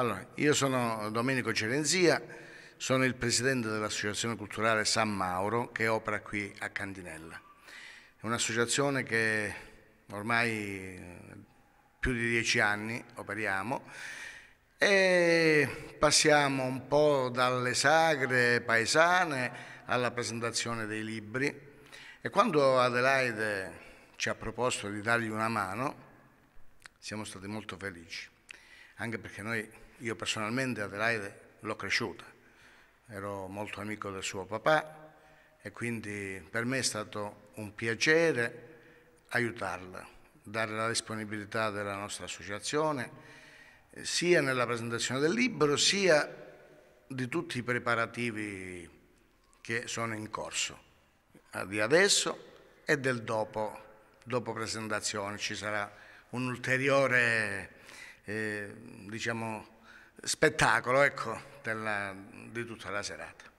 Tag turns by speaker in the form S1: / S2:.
S1: Allora, io sono Domenico Cerenzia, sono il presidente dell'Associazione Culturale San Mauro che opera qui a Cantinella. È un'associazione che ormai eh, più di dieci anni operiamo e passiamo un po' dalle sagre paesane alla presentazione dei libri e quando Adelaide ci ha proposto di dargli una mano siamo stati molto felici anche perché noi, io personalmente Adelaide l'ho cresciuta, ero molto amico del suo papà e quindi per me è stato un piacere aiutarla, dare la disponibilità della nostra associazione sia nella presentazione del libro sia di tutti i preparativi che sono in corso eh, di adesso e del dopo, dopo presentazione ci sarà un'ulteriore eh, diciamo, spettacolo ecco, della, di tutta la serata.